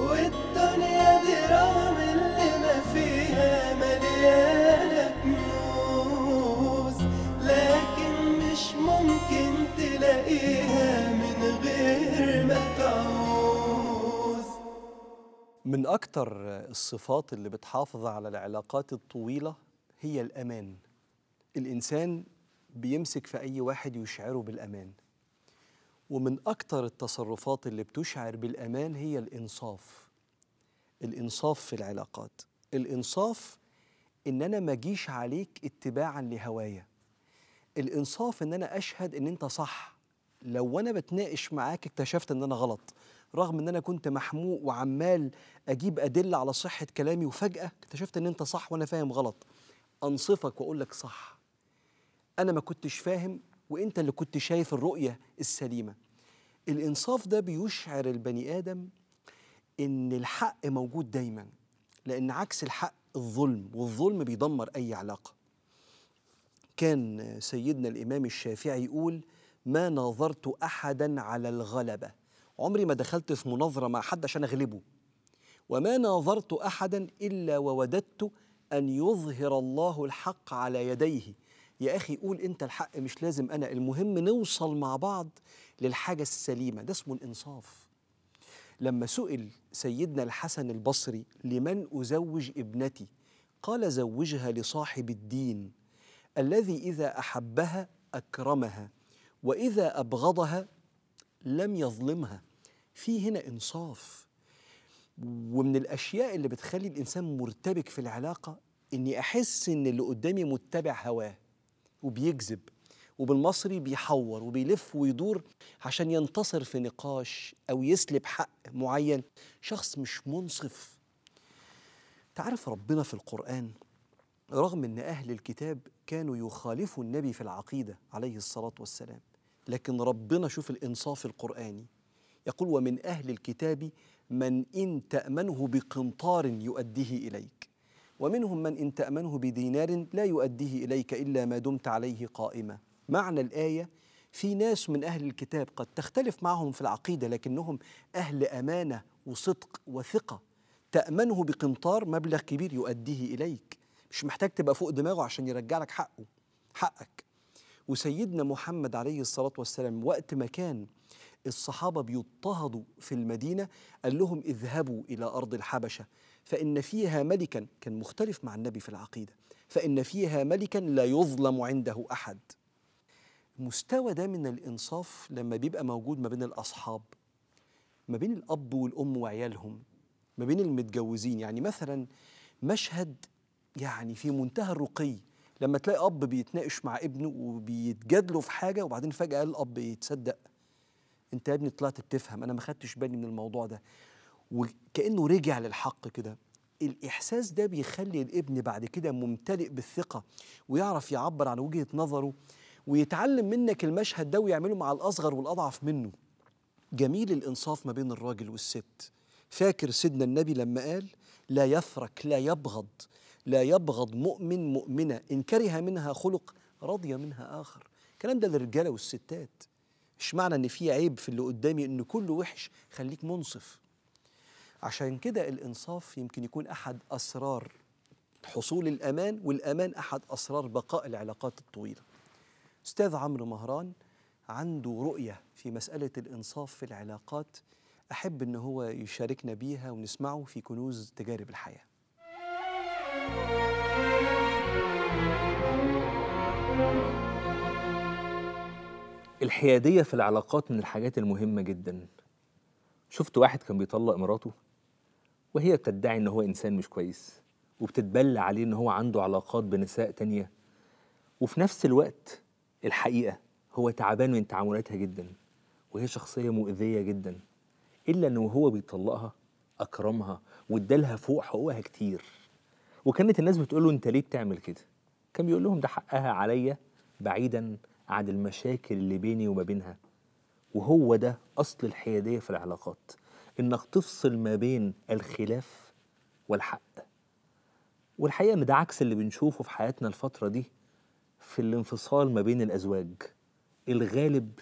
والدنيا دي رغم اللي ما فيها مليانة كنوز لكن مش ممكن تلاقيها من غير ما تعوز من أكتر الصفات اللي بتحافظ على العلاقات الطويلة هي الأمان الإنسان بيمسك في أي واحد يشعره بالأمان ومن أكتر التصرفات اللي بتشعر بالأمان هي الإنصاف الإنصاف في العلاقات الإنصاف إن أنا ما أجيش عليك اتباعا لهوايا الإنصاف إن أنا أشهد إن أنت صح لو أنا بتناقش معاك اكتشفت إن أنا غلط رغم إن أنا كنت محموق وعمال أجيب أدلة على صحة كلامي وفجأة اكتشفت إن أنت صح وأنا فاهم غلط أنصفك وأقول لك صح أنا ما كنتش فاهم وانت اللي كنت شايف الرؤيه السليمه الانصاف ده بيشعر البني ادم ان الحق موجود دايما لان عكس الحق الظلم والظلم بيدمر اي علاقه كان سيدنا الامام الشافعي يقول ما ناظرت احدا على الغلبه عمري ما دخلت في مناظره مع حد عشان اغلبه وما ناظرت احدا الا ووددت ان يظهر الله الحق على يديه يا اخي قول انت الحق مش لازم انا المهم نوصل مع بعض للحاجه السليمه ده اسمه الانصاف لما سئل سيدنا الحسن البصري لمن ازوج ابنتي قال زوجها لصاحب الدين الذي اذا احبها اكرمها واذا ابغضها لم يظلمها في هنا انصاف ومن الاشياء اللي بتخلي الانسان مرتبك في العلاقه اني احس ان اللي قدامي متبع هواه وبيكذب وبالمصري بيحور وبيلف ويدور عشان ينتصر في نقاش او يسلب حق معين شخص مش منصف تعرف ربنا في القران رغم ان اهل الكتاب كانوا يخالفوا النبي في العقيده عليه الصلاه والسلام لكن ربنا شوف الانصاف القراني يقول ومن اهل الكتاب من ان تامنه بقنطار يؤديه اليك ومنهم من إن تأمنه بدينار لا يؤديه إليك إلا ما دمت عليه قائمة معنى الآية في ناس من أهل الكتاب قد تختلف معهم في العقيدة لكنهم أهل أمانة وصدق وثقة تأمنه بقنطار مبلغ كبير يؤديه إليك مش محتاج تبقى فوق دماغه عشان يرجع لك حقه حقك وسيدنا محمد عليه الصلاة والسلام وقت ما كان الصحابة بيضطهدوا في المدينة قال لهم اذهبوا إلى أرض الحبشة فإن فيها ملكا كان مختلف مع النبي في العقيدة فإن فيها ملكا لا يظلم عنده أحد المستوى ده من الإنصاف لما بيبقى موجود ما بين الأصحاب ما بين الأب والأم وعيالهم ما بين المتجوزين يعني مثلا مشهد يعني في منتهى الرقي لما تلاقي اب بيتناقش مع ابنه وبيتجادلوا في حاجه وبعدين فجاه الاب يتصدق انت يا ابني طلعت بتفهم انا ما خدتش بالي من الموضوع ده وكانه رجع للحق كده الاحساس ده بيخلي الابن بعد كده ممتلئ بالثقه ويعرف يعبر عن وجهه نظره ويتعلم منك المشهد ده ويعمله مع الاصغر والاضعف منه جميل الانصاف ما بين الراجل والست فاكر سيدنا النبي لما قال لا يفرك لا يبغض لا يبغض مؤمن مؤمنة إن كره منها خلق رضي منها آخر الكلام ده للرجالة والستات مش معنى إن في عيب في اللي قدامي إن كله وحش خليك منصف عشان كده الإنصاف يمكن يكون أحد أسرار حصول الأمان والأمان أحد أسرار بقاء العلاقات الطويلة أستاذ عمرو مهران عنده رؤية في مسألة الإنصاف في العلاقات أحب إن هو يشاركنا بيها ونسمعه في كنوز تجارب الحياة الحياديه في العلاقات من الحاجات المهمه جدا شفت واحد كان بيطلق مراته وهي بتدعي ان هو انسان مش كويس وبتتبلى عليه ان هو عنده علاقات بنساء تانية وفي نفس الوقت الحقيقه هو تعبان من تعاملاتها جدا وهي شخصيه مؤذيه جدا الا ان هو بيطلقها اكرمها وادالها فوق حقوقها كتير وكانت الناس بتقول له انت ليه بتعمل كده كان بيقول لهم ده حقها عليا بعيدا عن المشاكل اللي بيني وما بينها وهو ده أصل الحيادية في العلاقات إنك تفصل ما بين الخلاف والحق والحقيقة إن ده عكس اللي بنشوفه في حياتنا الفترة دي في الانفصال ما بين الأزواج الغالب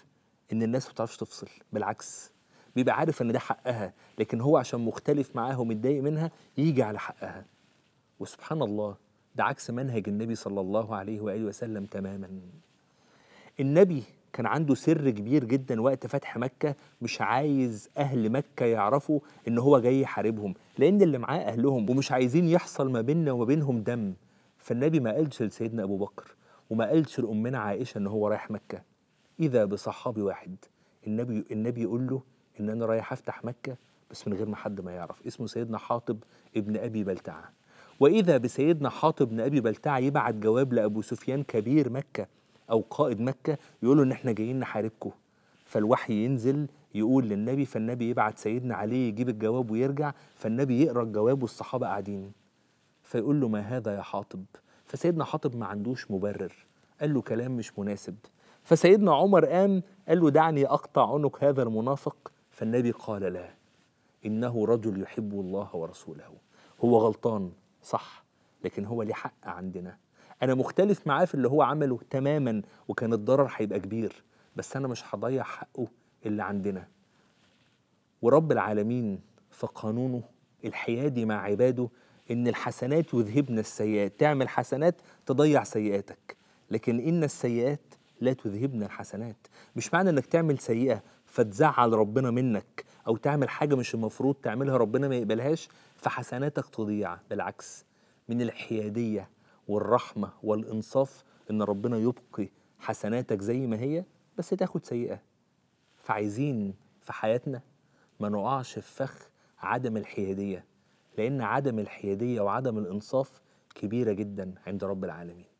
إن الناس ما بتعرفش تفصل بالعكس بيبقى عارف إن ده حقها لكن هو عشان مختلف معاها ومتضايق منها يجي على حقها وسبحان الله ده عكس منهج النبي صلى الله عليه وآله وسلم تماماً النبي كان عنده سر كبير جدا وقت فتح مكة مش عايز أهل مكة يعرفوا إن هو جاي يحاربهم لأن اللي معاه أهلهم ومش عايزين يحصل ما بيننا وما بينهم دم فالنبي ما قالش لسيدنا أبو بكر وما قالش لأمنا عائشة إن هو رايح مكة إذا بصحابي واحد النبي النبي يقول له إن أنا رايح أفتح مكة بس من غير ما حد ما يعرف اسمه سيدنا حاطب ابن أبي بلتعة وإذا بسيدنا حاطب ابن أبي بلتعة يبعت جواب لأبو سفيان كبير مكة او قائد مكه يقول له ان احنا جايين نحاربكم فالوحي ينزل يقول للنبي فالنبي يبعت سيدنا علي يجيب الجواب ويرجع فالنبي يقرا الجواب والصحابه قاعدين فيقول له ما هذا يا حاطب فسيدنا حاطب ما عندوش مبرر قال له كلام مش مناسب فسيدنا عمر قام قال له دعني اقطع عنق هذا المنافق فالنبي قال لا انه رجل يحب الله ورسوله هو غلطان صح لكن هو ليه حق عندنا انا مختلف معاه في اللي هو عمله تماما وكان الضرر هيبقى كبير بس انا مش هضيع حقه اللي عندنا ورب العالمين في قانونه الحيادي مع عباده ان الحسنات يذهبن السيئات تعمل حسنات تضيع سيئاتك لكن ان السيئات لا تذهبن الحسنات مش معنى انك تعمل سيئه فتزعل ربنا منك او تعمل حاجه مش المفروض تعملها ربنا ما يقبلهاش فحسناتك تضيع بالعكس من الحياديه والرحمة والإنصاف إن ربنا يبقي حسناتك زي ما هي بس تاخد سيئة فعايزين في حياتنا ما نقعش في فخ عدم الحيادية لأن عدم الحيادية وعدم الإنصاف كبيرة جدا عند رب العالمين